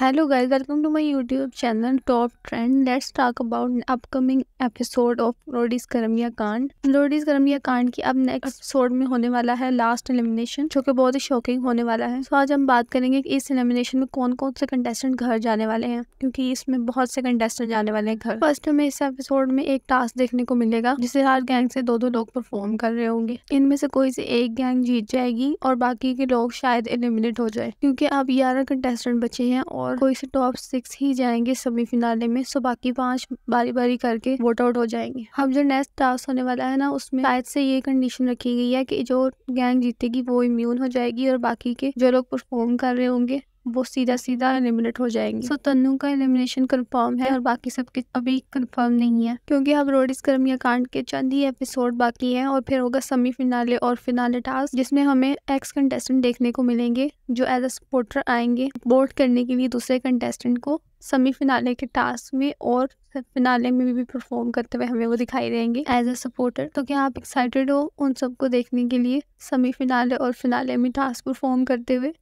hello guys welcome to my YouTube channel top trend let's talk about upcoming episode of Roadies करमिया कांड Roadies करमिया कांड की अब नेक्स्ट एपिसोड में होने वाला है लास्ट एलिमिनेशन जो कि बहुत ही शॉकिंग होने वाला है तो so, आज हम बात करेंगे कि इस एलिमिनेशन में कौन कौन से कंटेस्टेंट घर जाने वाले हैं क्योंकि इसमें बहुत से कंटेस्टेंट जाने वाले हैं घर फर्स्ट हमें इस एपिसोड में एक टास्क देखने को मिलेगा जिसे हर गैंग से दो दो लोग परफॉर्म कर रहे होंगे इनमें से कोई से एक गैंग जीत जाएगी और बाकी के लोग शायद एलिमिनेट हो जाए क्योंकि अब ग्यारह कंटेस्टेंट बचे हैं और और कोई से टॉप सिक्स ही जाएंगे सेमीफिनाले में सो बाकी पांच बारी बारी करके वोट आउट हो जाएंगे अब जो नेक्स्ट टास्क होने वाला है ना उसमें शायद से ये कंडीशन रखी गई है कि जो गैंग जीतेगी वो इम्यून हो जाएगी और बाकी के जो लोग परफॉर्म कर रहे होंगे वो सीधा सीधा एलिमिनेट हो जाएंगे सो so, तन्नू का एलिमिनेशन कंफर्म है और बाकी सबके अभी कंफर्म नहीं है क्योंकि हम रोडिस कर्मिया कांड के चंद ही एपिसोड बाकी हैं और फिर होगा सेमी फिनाले और फिनाले टास्क जिसमें हमें एक्स कंटेस्टेंट देखने को मिलेंगे जो एज अ सपोर्टर आएंगे वोट करने के लिए दूसरे कंटेस्टेंट को सेमी फिनाले के टास्क में और फिनाले में भी परफॉर्म करते हुए हमें वो दिखाई देंगे एज अ सपोर्टर तो क्या आप एक्साइटेड हो उन सबको देखने के लिए सेमी फिनाले और फिनाले में टास्क परफॉर्म करते हुए